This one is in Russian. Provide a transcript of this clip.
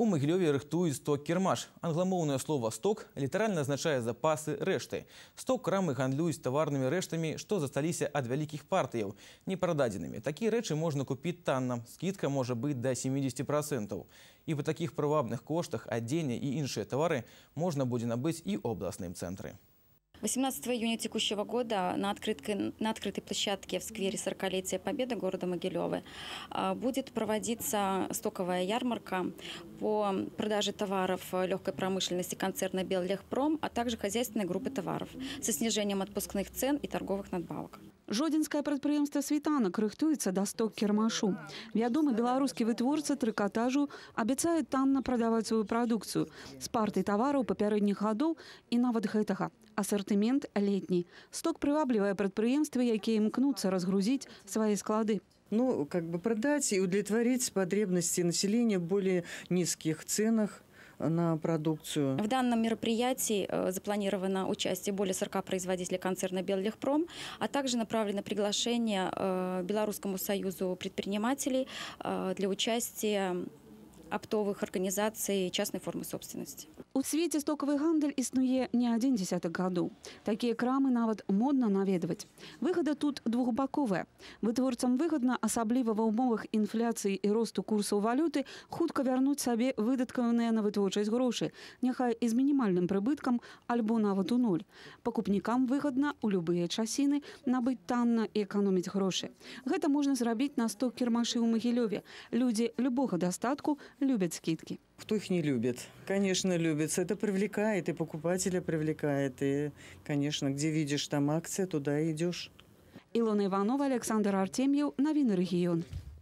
У Могильові рихтують сток кермаш. Англомовне слово сток литерально означает запасы, решты. Сток крами гандлюють товарными рештами, что застались от великих партий, не продаденными. Такие речі можно купить танно. Скидка может быть до 70%. И по таких привабних коштах одягнення и иншие товары можно будет набити и областным центрі. 18 июня текущего года на открытой, на открытой площадке в сквере 40-летия Победы города Могилевы а, будет проводиться стоковая ярмарка по продаже товаров легкой промышленности концерна Беллегпром, а также хозяйственной группы товаров со снижением отпускных цен и торговых надбавок. Жодинское прадпрыемства світанак рыхтуецца до сток кірмашу. Вядомы беларускі вытворца трыкатажу абяцае продавать свою продукцию с з партай тавараў папярэдніх годов и нават гэтага. Ассортимент летний. Сток прываблівае прадпрыемствы, якія імкнуцца разгрузіць свае склады ну, как бы продать и удовлетворить потребности населения в более низких ценах на продукцию. В данном мероприятии э, запланировано участие более 40 производителей концерна «Беллегпром», а также направлено приглашение э, Белорусскому союзу предпринимателей э, для участия оптовых организаций частной формы собственности. У свете стоковый гандель иснуе не один десяток году. Такие крамы навод модно наведывать. Выхода тут двухбаковая. Вытворцам выгодно, особливо в умовах инфляции и росту курса валюты, худко вернуть себе выдатканные на вытворчесть гроши, нехай и с минимальным прибытком, альбо навод у ноль. Покупникам выгодно у любые часины набыть танно и экономить гроши. Это можно сделать на 100 кермашей у Могилеве. Люди любого достатку любят скидки. Кто их не любит? Конечно, любится. Это привлекает, и покупателя привлекает. И, конечно, где видишь там акция, туда идешь. Илона Иванова, Александр Артемьев, Новины регион.